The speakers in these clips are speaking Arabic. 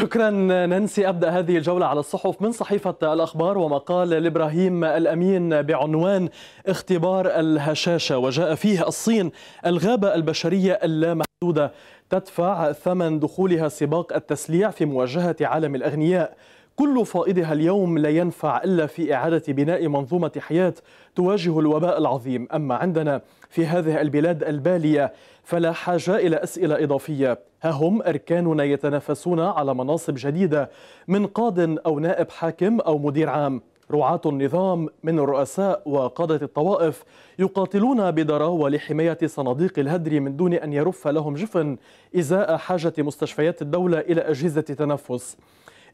شكرا ننسي ابدا هذه الجوله على الصحف من صحيفه الاخبار ومقال لابراهيم الامين بعنوان اختبار الهشاشه وجاء فيه الصين الغابه البشريه اللامحدوده تدفع ثمن دخولها سباق التسليع في مواجهه عالم الاغنياء كل فائضها اليوم لا ينفع إلا في إعادة بناء منظومة حياة تواجه الوباء العظيم أما عندنا في هذه البلاد البالية فلا حاجة إلى أسئلة إضافية ها هم أركاننا يتنافسون على مناصب جديدة من قاض أو نائب حاكم أو مدير عام رعاة النظام من الرؤساء وقادة الطوائف يقاتلون بضراوة لحماية صناديق الهدر من دون أن يرف لهم جفن إزاء حاجة مستشفيات الدولة إلى أجهزة تنفس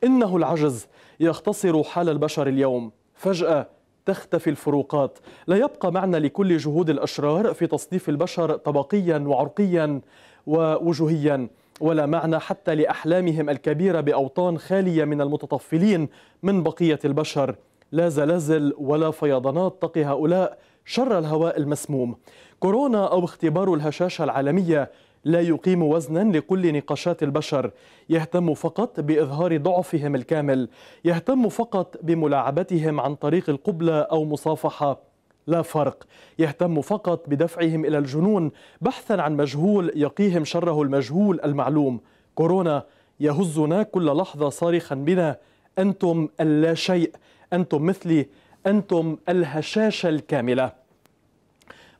إنه العجز يختصر حال البشر اليوم فجأة تختفي الفروقات لا يبقى معنى لكل جهود الأشرار في تصنيف البشر طبقيا وعرقيا ووجوهيا ولا معنى حتى لأحلامهم الكبيرة بأوطان خالية من المتطفلين من بقية البشر لا زلازل ولا فيضانات تقي هؤلاء شر الهواء المسموم كورونا أو اختبار الهشاشة العالمية لا يقيم وزنا لكل نقاشات البشر يهتم فقط بإظهار ضعفهم الكامل يهتم فقط بملاعبتهم عن طريق القبلة أو مصافحة لا فرق يهتم فقط بدفعهم إلى الجنون بحثا عن مجهول يقيهم شره المجهول المعلوم كورونا يهزنا كل لحظة صارخا بنا أنتم اللاشيء أنتم مثلي أنتم الهشاشة الكاملة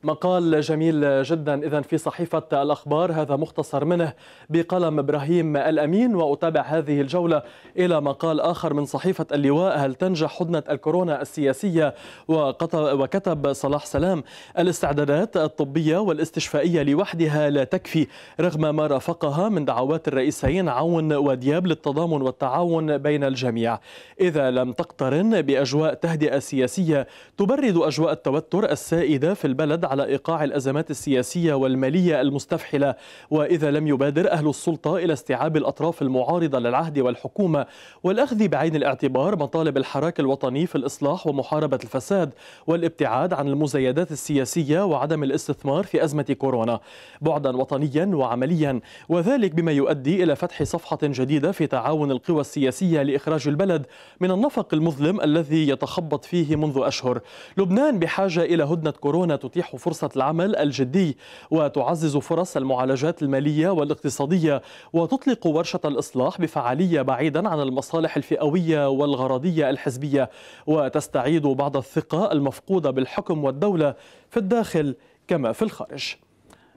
مقال جميل جدا إذا في صحيفة الأخبار هذا مختصر منه بقلم إبراهيم الأمين وأتابع هذه الجولة إلى مقال آخر من صحيفة اللواء هل تنجح حضنة الكورونا السياسية وكتب صلاح سلام الاستعدادات الطبية والاستشفائية لوحدها لا تكفي رغم ما رافقها من دعوات الرئيسين عون ودياب للتضامن والتعاون بين الجميع إذا لم تقترن بأجواء تهدئة سياسية تبرد أجواء التوتر السائدة في البلد على إيقاع الأزمات السياسية والمالية المستفحلة وإذا لم يبادر أهل السلطة إلى استيعاب الأطراف المعارضة للعهد والحكومة والأخذ بعين الاعتبار مطالب الحراك الوطني في الإصلاح ومحاربة الفساد والابتعاد عن المزايدات السياسية وعدم الاستثمار في أزمة كورونا بعدا وطنيا وعمليا وذلك بما يؤدي إلى فتح صفحة جديدة في تعاون القوى السياسية لإخراج البلد من النفق المظلم الذي يتخبط فيه منذ أشهر لبنان بحاجة إلى هدنة كورونا تتيح فرصة العمل الجدي وتعزز فرص المعالجات المالية والاقتصادية وتطلق ورشة الإصلاح بفعالية بعيدا عن المصالح الفئوية والغرضية الحزبية وتستعيد بعض الثقة المفقودة بالحكم والدولة في الداخل كما في الخارج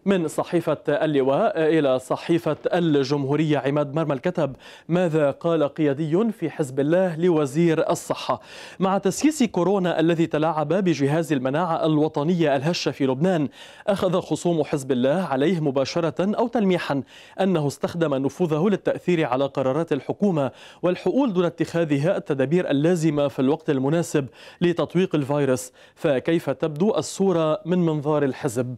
من صحيفة اللواء إلى صحيفة الجمهورية عماد مرمى الكتب ماذا قال قيادي في حزب الله لوزير الصحة مع تسييس كورونا الذي تلاعب بجهاز المناعة الوطنية الهشة في لبنان أخذ خصوم حزب الله عليه مباشرة أو تلميحا أنه استخدم نفوذه للتأثير على قرارات الحكومة والحقول دون اتخاذها التدابير اللازمة في الوقت المناسب لتطويق الفيروس فكيف تبدو الصورة من منظار الحزب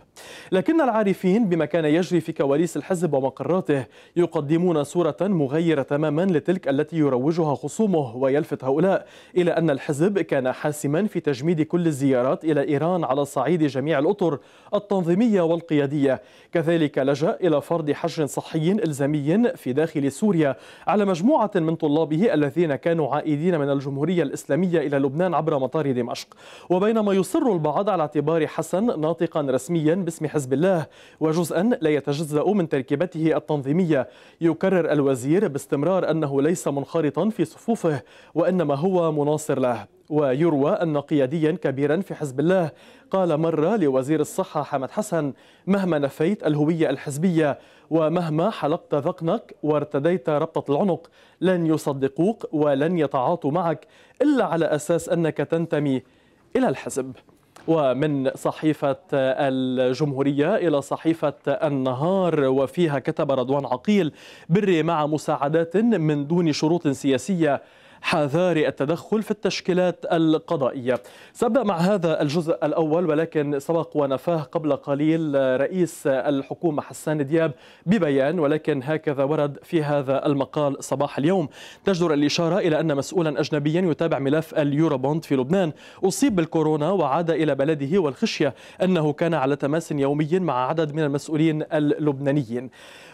لكن العارف عارفين بما كان يجري في كواليس الحزب ومقراته يقدمون صورة مغيرة تماما لتلك التي يروجها خصومه ويلفت هؤلاء إلى أن الحزب كان حاسما في تجميد كل الزيارات إلى إيران على صعيد جميع الأطر التنظيمية والقيادية كذلك لجأ إلى فرض حجر صحي إلزامي في داخل سوريا على مجموعة من طلابه الذين كانوا عائدين من الجمهورية الإسلامية إلى لبنان عبر مطار دمشق وبينما يصر البعض على اعتبار حسن ناطقا رسميا باسم حزب الله وجزءا لا يتجزأ من تركيبته التنظيمية يكرر الوزير باستمرار أنه ليس منخرطا في صفوفه وإنما هو مناصر له ويروى أن قياديا كبيرا في حزب الله قال مرة لوزير الصحة حمد حسن مهما نفيت الهوية الحزبية ومهما حلقت ذقنك وارتديت ربطة العنق لن يصدقوك ولن يتعاطوا معك إلا على أساس أنك تنتمي إلى الحزب ومن صحيفة الجمهورية إلى صحيفة النهار وفيها كتب رضوان عقيل بري مع مساعدات من دون شروط سياسية حذار التدخل في التشكيلات القضائية سأبدأ مع هذا الجزء الأول ولكن سبق ونفاه قبل قليل رئيس الحكومة حسان دياب ببيان ولكن هكذا ورد في هذا المقال صباح اليوم تجدر الإشارة إلى أن مسؤولا أجنبيا يتابع ملف اليوروبوند في لبنان أصيب بالكورونا وعاد إلى بلده والخشية أنه كان على تماس يومي مع عدد من المسؤولين اللبنانيين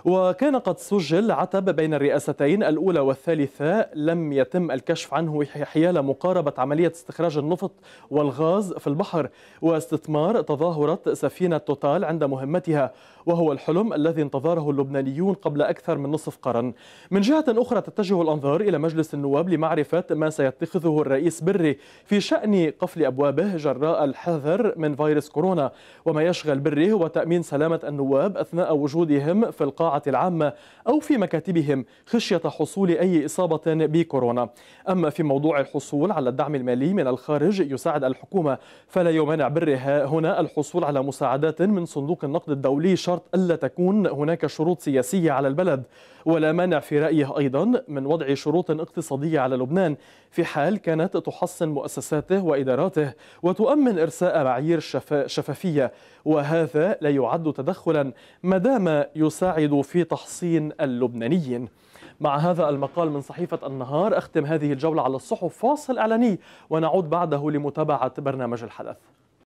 وكان قد سجل عتب بين الرئاستين الأولى والثالثة لم يتم الكشف عنه حيال مقاربة عملية استخراج النفط والغاز في البحر واستثمار تظاهرة سفينة توتال عند مهمتها وهو الحلم الذي انتظره اللبنانيون قبل أكثر من نصف قرن من جهة أخرى تتجه الأنظار إلى مجلس النواب لمعرفة ما سيتخذه الرئيس بري في شأن قفل أبوابه جراء الحذر من فيروس كورونا وما يشغل بري هو تأمين سلامة النواب أثناء وجودهم في القاعة العامة أو في مكاتبهم خشية حصول أي إصابة بكورونا أما في موضوع الحصول على الدعم المالي من الخارج يساعد الحكومة فلا يمانع برها هنا الحصول على مساعدات من صندوق النقد الدولي شرط ألا تكون هناك شروط سياسية على البلد ولا مانع في رأيه أيضا من وضع شروط اقتصادية على لبنان في حال كانت تحصن مؤسساته وإداراته وتؤمن إرساء معايير شفافية وهذا لا يعد تدخلا ما دام يساعد في تحصين اللبنانيين مع هذا المقال من صحيفة النهار أختم هذه الجولة على الصحف فاصل إعلاني ونعود بعده لمتابعة برنامج الحدث